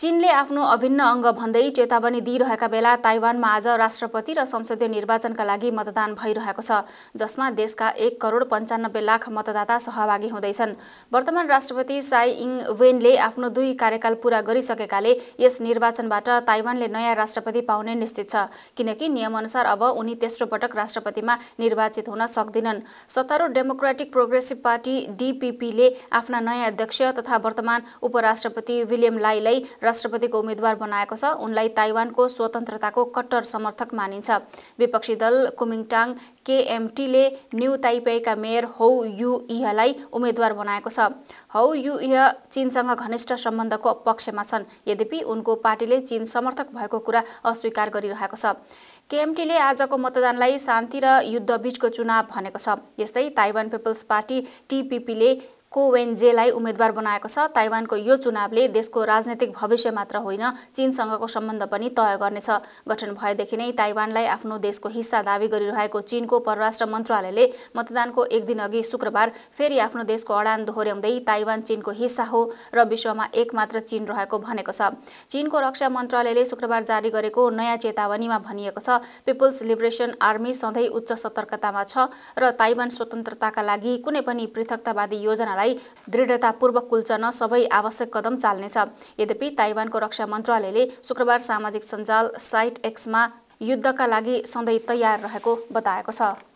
चीनले आफ्नो अभिन्न अङ्ग भन्दै चेतावनी दिइरहेका बेला ताइवानमा आज राष्ट्रपति र संसदीय निर्वाचनका लागि मतदान भइरहेको छ जसमा देशका एक करोड पन्चानब्बे लाख मतदाता सहभागी हुँदैछन् वर्तमान राष्ट्रपति साई इङ वेनले आफ्नो दुई कार्यकाल पूरा गरिसकेकाले यस निर्वाचनबाट ताइवानले नयाँ राष्ट्रपति पाउने निश्चित छ किनकि नियमअनुसार अब उनी तेस्रो पटक राष्ट्रपतिमा निर्वाचित हुन सक्दैनन् सत्तारूढ डेमोक्रेटिक प्रोग्रेसिभ पार्टी डिपिपीले आफ्ना नयाँ अध्यक्ष तथा वर्तमान उपराष्ट्रपति विलियम लाईलाई राष्ट्रपतिको उम्मेद्वार बनाएको छ उनलाई ताइवानको स्वतन्त्रताको कट्टर समर्थक मानिन्छ विपक्षी दल कुमिङटाङ केएमटीले न्यु ताइपेका मेयर हौ यु इहलाई उम्मेद्वार बनाएको छ हौ यु इह चीनसँग घनिष्ठ सम्बन्धको पक्षमा छन् यद्यपि उनको पार्टीले चीन समर्थक भएको कुरा अस्वीकार गरिरहेको छ केएमटीले आजको मतदानलाई शान्ति र युद्धबीचको चुनाव भनेको छ यस्तै ताइवान पिपल्स पार्टी टिपिपीले को कोवेन्जेलाई उम्मेद्वार बनाएको छ ताइवानको यो चुनावले देशको राजनैतिक भविष्य मात्र होइन चीनसँगको सम्बन्ध पनि तय गर्नेछ गठन भएदेखि नै ताइवानलाई आफ्नो देशको हिस्सा दावी गरिरहेको चीनको परराष्ट्र मन्त्रालयले मतदानको एक दिन अघि शुक्रबार फेरि आफ्नो देशको अडान दोहोर्याउँदै ताइवान चीनको हिस्सा हो र विश्वमा एकमात्र चीन रहेको भनेको छ चीनको रक्षा मन्त्रालयले शुक्रबार जारी गरेको नयाँ चेतावनीमा भनिएको छ पिपुल्स लिबरेसन आर्मी सधैँ उच्च सतर्कतामा छ र ताइवान स्वतन्त्रताका लागि कुनै पनि पृथकतावादी योजनालाई दृढतापूर्वक कुल्चन सबै आवश्यक कदम चाल्नेछ यद्यपि ताइवानको रक्षा मन्त्रालयले शुक्रबार सामाजिक सञ्जाल साइट एक्समा युद्धका लागि सधैँ तयार रहेको बताएको छ